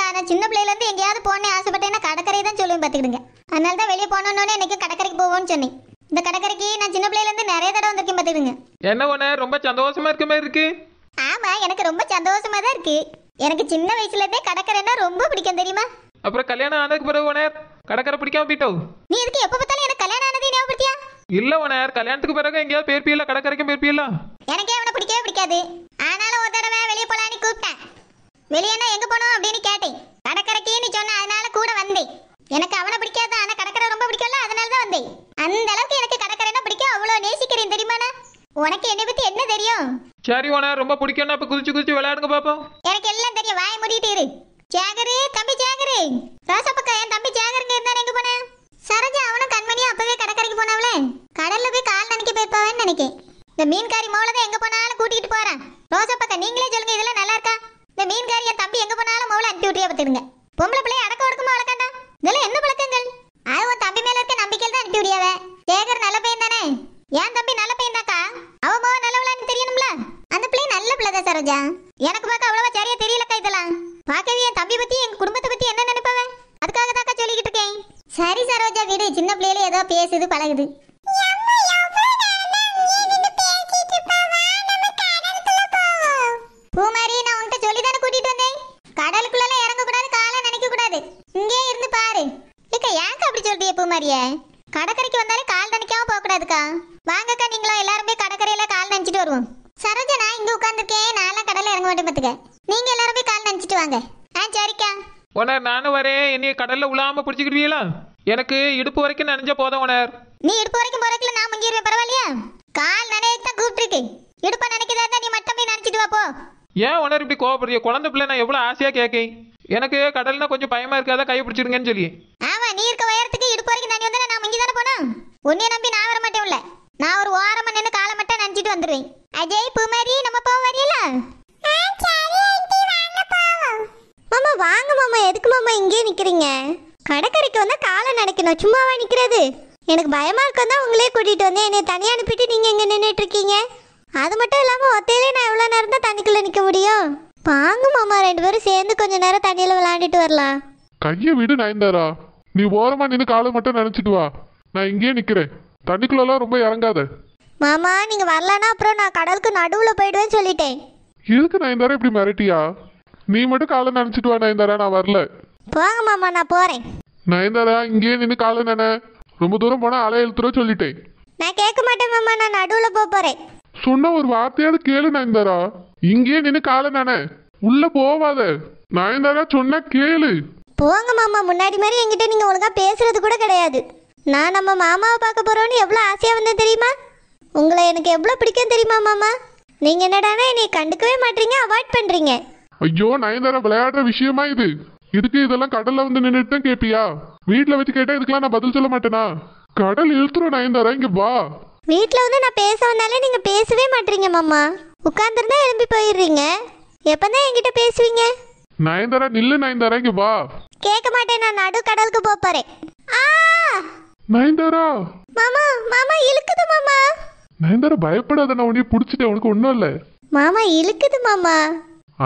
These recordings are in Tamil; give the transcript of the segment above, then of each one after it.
அக்கா நான் சின்ன பிள்ளையிலேருந்து எங்கேயாவது போனேன் ஆசைப்பட்டேன்னா கடற்கரை தான் சொல்லுவேன் பார்த்துக்கிடுங்க அதனால தான் வெளியே போனோன்னே எனக்கு கடற்கரைக்கு போவோம்னு சொன்னேன் இந்த கடற்கரைக்கு நான் சின்ன பிள்ளையிலேருந்து நிறைய தடவை வந்திருக்கேன் பார்த்துக்கிடுங்க என்ன ஒன்று ரொம்ப சந்தோஷமா இருக்க மாதிரி இருக்கு ஆமாம் எனக்கு ரொம்ப சந்தோஷமா தான் இருக்கு எனக்கு சின்ன வயசுலேருந்தே கடற்கரைனா ரொம்ப பிடிக்கும் தெரியுமா அப்புறம் கல்யாணம் ஆனதுக்கு பிறகு உனர் கடற்கரை பிடிக்காம போயிட்டோ நீ இதுக்கு எப்ப பார்த்தாலும் எனக்கு கல்யாணம் ஆனதே ஞாபகப்படுத்தியா இல்ல உனர் கல்யாணத்துக்கு பிறகு எங்கேயாவது பேர் பீல கடற்கரைக்கும் பேர் பீல எனக்கு அவனை பிடிக்கவே பிடிக்காது ஆனாலும் ஒரு தடவை வெளியே போலான்னு கூப்பிட்டேன் வெளியேனா எங்க போனோம் அப்படின்னு கேட்டேன் கடற்கரைக்கே நீ சொன்ன அதனால கூட வந்தேன் எனக்கு அவனை பிடிக்காத ஆனா கடற்கரை ரொம்ப பிடிக்கும்ல அதனால தான் வந்தேன் அந்த அளவுக்கு எனக்கு கடற்கரைனா பிடிக்கும் அவ்வளவு நேசிக்கிறேன் தெரியுமாண்ணா உனக்கு என்னை பத்தி என்ன தெரியும் சரி உன ரொம்ப பிடிக்கும்னா இப்ப குதிச்சு குதிச்சு விளையாடுங்க பாப்போம் எனக்கு எல்லாம் தெரியும் வாய மூடிட்டு இரு ஜாகரு தம்பி ஜாகரு ராசப்பக்கா என் தம்பி ஜாகருங்க இருந்தா எங்க போனேன் சரோஜா அவனும் கண்மணியும் அப்பவே கடற்கரைக்கு போனவளே கடல்ல போய் கால் நினைக்க போயிருப்பாவேன்னு நினைக்கேன் இந்த மீன்காரி மோளதான் எங்க போனாலும் கூட்டிகிட்டு போறேன் ரோசப்பக்கா நீங்களே சொல்லுங்க இதெல்லாம் நல்லா இருக்கா இந்த மீன்காரி என் தம்பி எங்க போனாலும் மவளை அட்டி விட்டே பத்துடுங்க பொம்பளை பிள்ளை அடக்க ஒடுக்கமா வளர்க்காண்டா இதெல்லாம் என்ன பழக்கங்கள் அது உன் தம்பி மேல இருக்க நம்பிக்கையில் தான் அனுப்பி விடியாவே சேகர் நல்ல பையன் தானே என் தம்பி நல்ல பையன் தாக்கா அவ மவ நல்லவளான்னு தெரியணும்ல அந்த பிள்ளை நல்ல பிள்ளை தான் சரோஜா எனக்கு பார்க்க அவ்வளவா சரியா தெரியலக்கா இதெல்லாம் பாக்கவே என் தம்பி பத்தி எங்க குடும்பத்தை பத்தி என்ன நினைப்பவன் அதுக்காக தாக்கா சொல்லிக்கிட்டு இருக்கேன் சரி சரோஜா வீடு சின்ன பிள்ளையில ஏதோ பேசுது பழகுது சொல்லுதிய பூமாரிய கடற்கரைக்கு வந்தாலே கால் நினைக்காம போகக்கூடாதுக்கா வாங்கக்கா நீங்களும் எல்லாருமே கடற்கரையில கால் நினைச்சிட்டு வருவோம் சரோஜா நான் இங்க உட்காந்துருக்கேன் எல்லாம் கடல்ல இறங்க மாட்டேன் பாத்துக்க நீங்க எல்லாருமே கால் நினைச்சிட்டு வாங்க ஆ சரிக்கா ஓனர் நானும் வரேன் என்னைய கடல்ல உலாம பிடிச்சிக்கிடுவீங்களா எனக்கு இடுப்பு வரைக்கும் நினைஞ்ச போதும் ஓனர் நீ இடுப்பு வரைக்கும் போறதுல நான் முங்கிடுவேன் பரவாயில்லையா கால் நினைச்சு தான் இருக்கேன் இடுப்ப நினைக்கிறதா நீ மட்டும் போய் நினைச்சிட்டு வா போ ஏன் ஓனர் இப்படி கோபப்படுறீங்க குழந்தை பிள்ளை நான் எவ்வளவு ஆசையா கேட்கேன் எனக்கு கடல்னா கொஞ்சம் பயமா இருக்காத கை பிடிச்சிடுங்கன்னு சொல்லி ஆமா நீ இருக்க வயர் போறக்கு நான் வந்து நான் இங்கே தானே போனோம் உன்னைய நம்பி நான் வர மாட்டேன் உள்ள நான் ஒரு வாரம் நின்று காலை மட்டும் நினைச்சிட்டு வந்துடுவேன் அஜய் பூமாரி நம்ம போக வரையில மாமா வாங்க மாமா எதுக்கு மாமா இங்கே நிக்கிறீங்க கடற்கரைக்கு வந்தா காலை நடக்கணும் சும்மாவா நிக்கிறது எனக்கு பயமா இருக்கும் தான் உங்களே கூட்டிட்டு வந்தேன் என்னை தனியாக அனுப்பிட்டு நீங்க எங்க நின்றுட்டு இருக்கீங்க அது மட்டும் இல்லாம ஒத்தையிலே நான் எவ்வளவு நேரம் தான் தண்ணிக்குள்ள நிக்க முடியும் வாங்க மாமா ரெண்டு பேரும் சேர்ந்து கொஞ்ச நேரம் தண்ணியில விளையாண்டுட்டு வரலாம் கையை விடு நயன்தாரா நீ ஓரமா நின்று காலை மட்டும் நினைச்சிட்டு வா நான் இங்கேயே நிக்கிறேன் தண்ணிக்குள்ளலாம் ரொம்ப இறங்காத மாமா நீங்க வரலன்னா அப்புறம் நான் கடலுக்கு நடுவுல போயிடுவேன்னு சொல்லிட்டேன் எதுக்கு நயன்தாரா இப்படி மிரட்டியா நீ மட்டும் காலை நினைச்சிட்டு வா நயன்தாரா நான் வரல போங்க மாமா நான் போறேன் நயன்தாரா இங்கேயே நின்று காலை நினை ரொம்ப தூரம் போனா அலை எழுத்துற சொல்லிட்டேன் நான் கேட்க மாட்டேன் மாமா நான் நடுவுல போக போறேன் சொன்ன ஒரு வார்த்தையாவது கேளு நயன்தாரா இங்கேயே நின்று காலை நினை உள்ள போவாத நயன்தாரா சொன்னா கேளு போங்க மாமா முன்னாடி மாதிரி என்கிட்ட நீங்கள் ஒழுங்காக பேசுறது கூட கிடையாது நான் நம்ம மாமாவை பார்க்க போகிறோன்னு எவ்வளோ ஆசையாக வந்தேன் தெரியுமா உங்களை எனக்கு எவ்வளோ பிடிக்கும் தெரியுமா மாமா நீங்கள் என்னடானா என்னை கண்டுக்கவே மாட்டீங்க அவாய்ட் பண்ணுறீங்க ஐயோ நயன்தாரா விளையாடுற விஷயமா இது இதுக்கு இதெல்லாம் கடல்ல வந்து நின்றுட்டு கேப்பியா வீட்ல வச்சு கேட்டா இதுக்கெல்லாம் நான் பதில் சொல்ல மாட்டேனா கடல் இழுத்துரும் நயன்தாரா இங்க வா வீட்ல வந்து நான் பேச வந்தாலே நீங்க பேசவே மாட்டீங்க மாமா உட்கார்ந்துருந்தா எழும்பி போயிடுறீங்க எப்பதான் என்கிட்ட பேசுவீங்க நயன்தாரா நில்லு நயன்தாரா இங்க வா கேட்க மாட்டேன் நான் நடு கடலுக்கு போறேன் ஆ! நயன்தாரா மாமா மாமா இழுக்குது மாமா நயன்தாரா பயப்படாத நான் உன்னைய பிடிச்சிட்டேன் உனக்கு ஒன்றும் இல்லை மாமா இழுக்குது மாமா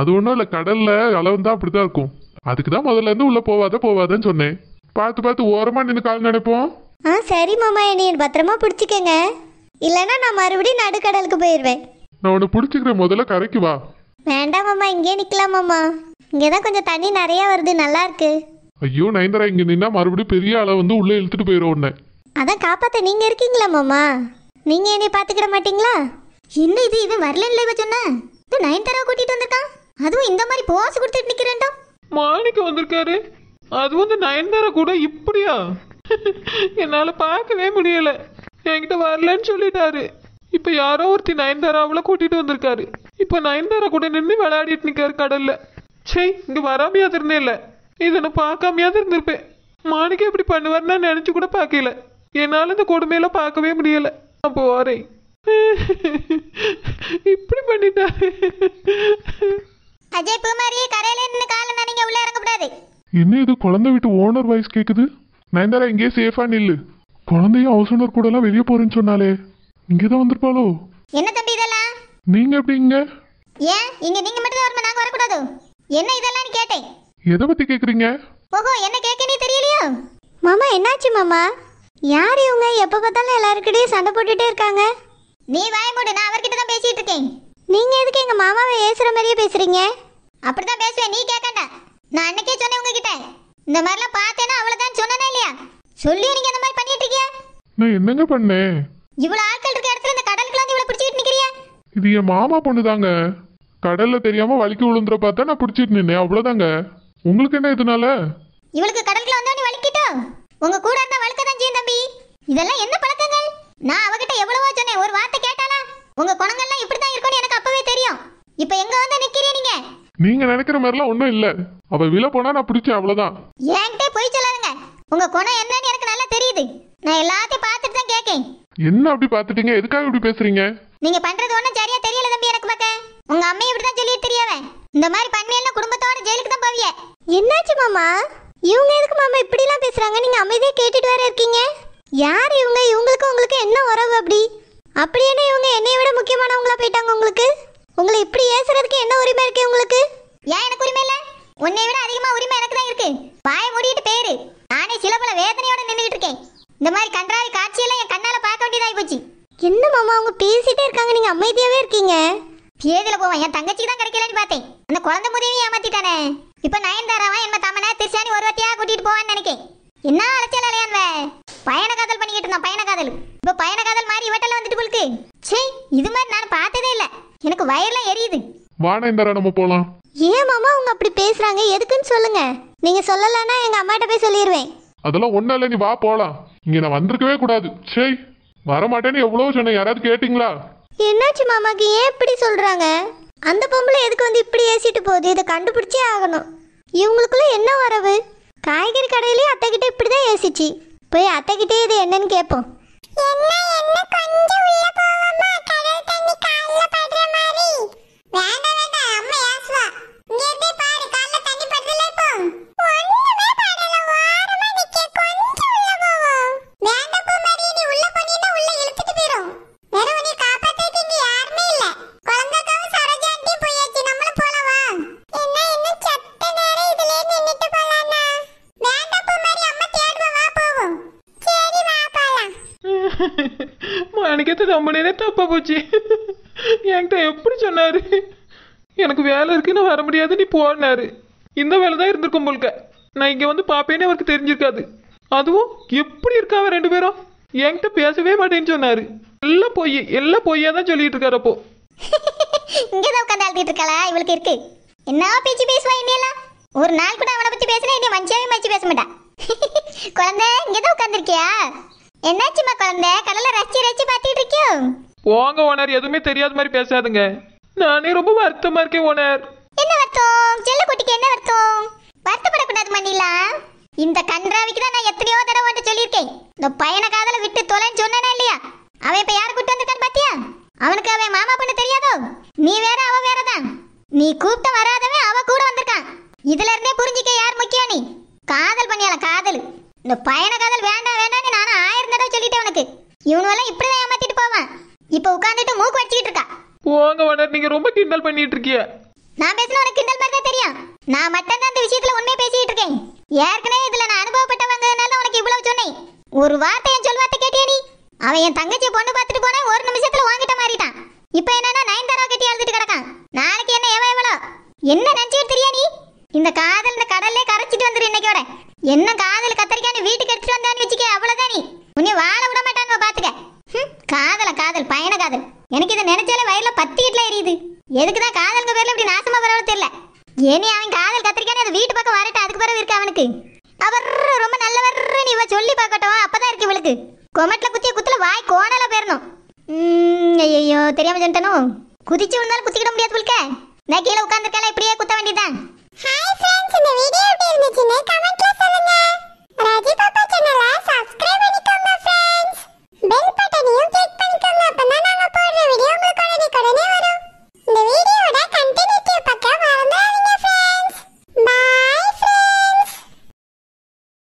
அது ஒன்றும் இல்லை கடல்ல அளவு தான் அப்படிதான் இருக்கும் அதுக்கு தான் முதல்ல இருந்து உள்ள போவாத போவாதன்னு சொன்னேன் பார்த்து பார்த்து ஓரமா நின்று கால் நினைப்போம் ஆ சரி மாமா என்னைய பத்திரமா பிடிச்சிக்கங்க இல்லைன்னா நான் மறுபடியும் நடுக்கடலுக்கு போயிடுவேன் நான் உன்னை பிடிச்சிக்கிறேன் முதல்ல கரைக்கு வா வேண்டாம் மாமா இங்கே நிக்கலாம் மாமா இங்கே தான் கொஞ்சம் தண்ணி நிறைய வருது நல்லா இருக்கு ஐயோ நயன்தாரா இங்க நின்னா மறுபடியும் பெரிய ஆளை வந்து உள்ள இழுத்துட்டு போயிடும் உன்னை அதான் காப்பாத்த நீங்க இருக்கீங்களா மாமா நீங்க என்னை பாத்துக்கிட மாட்டீங்களா என்ன இது இவன் வரலன்னு இவ சொன்ன இது நயன்தாரா கூட்டிட்டு வந்திருக்கான் அதுவும் இந்த மாதிரி போஸ் கொடுத்துட்டு நிக்கிறேன்டா மாணிக்கம் வந்திருக்காரு அது வந்து நயன்தாரா கூட இப்படியா என்னால பார்க்கவே முடியல என்கிட்ட வரலன்னு சொல்லிட்டாரு இப்ப யாரோ ஒருத்தி நயன்தாராவில் கூட்டிட்டு வந்திருக்காரு இப்போ நயன்தாரா கூட நின்று விளையாடிட்டு நிற்காரு கடல்ல சே இங்க வராமையாவது இருந்தே இல்லை இதை நான் பார்க்காமையாவது இருந்திருப்பேன் மாணிக்க இப்படி பண்ணுவார்னு நான் நினச்சி கூட பார்க்கல என்னால் இந்த கொடுமையெல்லாம் பார்க்கவே முடியல அப்போ வரேன் இப்படி பண்ணிட்டாரு அஜய் பூமாரியே கரையில நின்று காலை நனைங்க உள்ள இறங்கக்கூடாது என்ன இது குழந்தை வீட்டு ஓனர் வாய்ஸ் கேக்குது நயன்தாரா இங்கேயே சேஃபா நில்லு குழந்தையும் ஹவுஸ் ஓனர் கூட எல்லாம் வெளியே போறேன்னு சொன்னாலே இங்கேதான் வந்திருப்பாளோ என்னத்த நீங்க எப்படிங்க ஏன் இங்க நீங்க மட்டும் தான் வரணும் நாங்க வரக்கூடாது என்ன இதெல்லாம் கேட்டேன் எதை பத்தி கேக்குறீங்க ஓஹோ என்ன கேக்கனே தெரியலையா மாமா என்னாச்சு மாமா யார் இவங்க எப்ப பார்த்தாலும் எல்லாருக்கிட்டையும் சண்டை போட்டுட்டே இருக்காங்க நீ வாய மூடு நான் அவர்கிட்ட தான் பேசிட்டு இருக்கேன் நீங்க எதுக்கு எங்க மாமாவை ஏசுற மாதிரியே பேசுறீங்க அப்படிதான் பேசுவேன் நீ கேட்கண்டா நான் அன்னைக்கே சொன்னேன் உங்ககிட்ட இந்த மாதிரிலாம் பார்த்தேன்னா அவ்வளோதான் சொன்னனே இல்லையா சொல்லி நீங்க இந்த மாதிரி பண்ணிட்டு இருக்கியா நான் என்னங்க பண்ணேன் இவ்வளவு ஆட்கள் இருக்க இடத்துல இந்த கடலுக்குள்ள இவ்வளோ பிடிச்சிட்டு நிக்கிறியா இது என் மாமா பொண்ணுதாங்க கடல்ல தெரியாம வலிக்கு விழுந்துற பார்த்தா நான் பிடிச்சிட்டு நின்னேன் அவ்வளவுதாங்க உங்களுக்கு என்ன இதனால இவளுக்கு கடல்ல வந்தா நீ வலிக்கிட்டோம் உங்க கூட இருந்தா வலிக்க தான் செய்யும் தம்பி இதெல்லாம் என்ன பழக்கங்கள் நான் அவகிட்ட எவ்வளவோ சொன்னேன் ஒரு வார்த்தை கேட்டாலா உங்க குணங்கள்லாம் இப்படிதான் இருக்கும்னு எனக்கு அப்பவே தெரியும் இப்போ எங்க வந்து நிக்கிறீ நீங்க நீங்க நினைக்கிற மாதிரிலாம் ஒண்ணும் இல்ல அவ விழ போனா நான் பிடிச்சேன் அவ்வளவுதான் என்கிட்ட போய் சொல்லாதுங்க உங்க குணம் என்னன்னு எனக்கு நல்லா தெரியுது நான் எல்லாத்தையும் பார்த்துட்டு தான் கேட்கேன் என்ன அப்படி பாத்துட்டீங்க எதுக்காக இப்படி பேசுறீங்க நீங்க பண்றது ஒண்ணு சரியா தெரியல தம்பி எனக்கு பக்க உங்க அம்மையை இப்படிதான் சொல்லி தெரியவன் இந்த மாதிரி பண்ணீங்கன்னா குடும்பத்தோட ஜெயிலுக்கு தான் போவிய என்னாச்சு மாமா இவங்க எதுக்கு மாமா இப்படி எல்லாம் பேசுறாங்க நீங்க அமைதியா கேட்டுட்டு வேற இருக்கீங்க யார் இவங்க இவங்களுக்கு உங்களுக்கு என்ன உறவு அப்படி அப்படி என்ன இவங்க என்னைய விட முக்கியமானவங்களா போயிட்டாங்க உங்களுக்கு உங்களை இப்படி ஏசுறதுக்கு என்ன உரிமை இருக்கு உங்களுக்கு ஏன் எனக்கு உரிமை இல்ல உன்னை விட அதிகமா உரிமை எனக்கு தான் இருக்கு வாய மூடிட்டு பேரு நானே சில பல வேதனையோட நின்றுட்டு இருக்கேன் இந்த மாதிரி கன்றாவி காட்சியெல்லாம் என் கண்ணால வேண்டியதாகி போச்சு என்ன மாமா அவங்க பேசிட்டே இருக்காங்க நீங்க அமைதியாவே இருக்கீங்க பேதில போவேன் என் தங்கச்சிக்கு தான் கிடைக்கலன்னு பார்த்தேன் அந்த குழந்தை முதலியும் ஏமாத்திட்டானே இப்ப நயன்தாராவன் என்ன தாமனா திருச்சாணி ஒரு வாட்டியா கூட்டிட்டு போவான்னு நினைக்கேன் என்ன அலைச்சல் அலையான்வ பயண காதல் பண்ணிக்கிட்டு இருந்தான் பயண காதல் இப்ப பயண காதல் மாதிரி இவட்டல வந்துட்டு போலுக்கு சே இது மாதிரி நான் பார்த்ததே இல்ல எனக்கு வயர்லாம் எரியுது வா நம்ம போலாம் ஏன் மாமா அவங்க அப்படி பேசுறாங்க எதுக்குன்னு சொல்லுங்க நீங்க சொல்லலன்னா எங்க அம்மாட்ட போய் சொல்லிடுவேன் அதெல்லாம் ஒண்ணு இல்ல நீ வா போலாம் இங்க நான் வந்திருக்கவே கூடாது சே வரமாட்டேன்னு எவ்வளவு சொன்னேன் யாராவது கேட்டிங்களா என்னாச்சு மாமாக்கு ஏன் இப்படி சொல்றாங்க அந்த பொம்பளை எதுக்கு வந்து இப்படி ஏசிட்டு போகுது இதை கண்டுபிடிச்சே ஆகணும் இவங்களுக்குள்ள என்ன வரவு காய்கறி கடையிலேயே அத்தைக்கிட்ட இப்படி தான் ஏசிச்சு போய் அத்தைக்கிட்டே இது என்னன்னு கேட்போம் என்ன என்ன கொஞ்சம் உள்ள போவோமா கடல் தண்ணி మా ఆయనకైతే రమ్మనేనే போச்சு என்கிட்ட எப்படி சொன்னாரு எனக்கு வேலை இருக்கு வர முடியாது நீ போனாரு இந்த வேலை தான் இருந்திருக்கும் போல்க நான் இங்கே வந்து பார்ப்பேன்னு அவருக்கு தெரிஞ்சிருக்காது அதுவும் எப்படி இருக்காவ ரெண்டு பேரும் என்கிட்ட பேசவே மாட்டேன்னு சொன்னாரு எல்லாம் பொய் எல்லாம் பொய்யா தான் சொல்லிட்டு இருக்காரு அப்போ இங்கே தான் உட்காந்து அழுதுட்டு இருக்காளா இவளுக்கு இருக்கு என்ன பேச்சு பேசுவா இன்னையெல்லாம் ஒரு நாள் கூட அவனை பத்தி பேசினா இனி மனுஷாவே மச்சு பேச மாட்டா குழந்தை இங்கே தான் உட்காந்துருக்கியா என்னாச்சுமா குழந்தை கடல ரசி ரசி பாத்துட்டு இருக்கியோ போங்க ஓனர் எதுவுமே தெரியாத மாதிரி பேசாதுங்க நானே ரொம்ப வருத்தமா இருக்கேன் ஓனர் என்ன வருத்தம் செல்ல குட்டிக்கு என்ன வருத்தம் வருத்தப்படக்கூடாது மணிலா இந்த கன்றாவிக்கு தான் நான் எத்தனையோ தடவை வந்து சொல்லியிருக்கேன் இந்த பையனை காதல விட்டு தொலைன்னு சொன்னேனா இல்லையா அவன் இப்ப யாரு கூட்டு வந்திருக்கான்னு பாத்தியா அவனுக்கு அவன் மாமா பண்ண தெரியாதோ நீ வேற அவ வேற தான் நீ கூப்பிட்ட வராதவன் அவ கூட வந்திருக்கான் இதுல இருந்தே புரிஞ்சிக்க யார் முக்கியம் நீ காதல் பண்ணியால காதல் இந்த பயண காதல் கிண்டல் பண்ணிட்டு இருக்கிய நான் பேசின உனக்கு கிண்டல் மாதிரி தெரியா தெரியும் நான் மட்டும் தான் இந்த விஷயத்துல உண்மையை பேசிட்டு இருக்கேன் ஏற்கனவே இதுல நான் அனுபவப்பட்டவங்கனால உனக்கு இவ்வளவு சொன்னேன் ஒரு வார்த்தை என் சொல் வார்த்தை கேட்டியா நீ அவன் என் தங்கச்சி பொண்ணு பார்த்துட்டு போனா ஒரு நிமிஷத்துல வாங்கிட்ட மாறிட்டான் இப்போ என்னன்னா நயன்தாரா கட்டி அழுதுட்டு கிடக்கான் நாளைக்கு என்ன எவன் இவ்வளோ என்ன நினைச்சிட்டு தெரியா நீ இந்த காதல் இந்த கடல்லே கரைச்சிட்டு வந்துரு இன்னைக்கோட என்ன காதல் கத்திரிக்கான்னு வீட்டுக்கு எடுத்துட்டு வந்தான்னு வச்சுக்க அவ்வளோதான் நீ உன்னை வாழ விட மாட்டான்னு பாத்துக்க காதல் பயண காதல் எனக்கு இதை நினைச்சாலே வயல்ல பத்திக்கிட்டுல எரியுது எதுக்குதான் காதல் காதலுக்கு பேர்ல இப்படி நாசமா போறாலும் தெரியல ஏனி அவன் காதல் கத்திரிக்கானே அது வீட்டு பக்கம் வரட்டு அதுக்கு பிறகு இருக்கு அவனுக்கு அவர் ரொம்ப நல்லவர் நீ இவ சொல்லி பார்க்கட்டும் அப்பதான் இருக்கு இவளுக்கு கொமட்ல குத்திய குத்துல வாய் கோணல பேரணும் ஐயோ தெரியாம சொன்னோம் குதிச்சு விழுந்தாலும் குத்திக்கிட முடியாது நான் கீழே உட்காந்துருக்கேன் இப்படியே குத்த வேண்டியது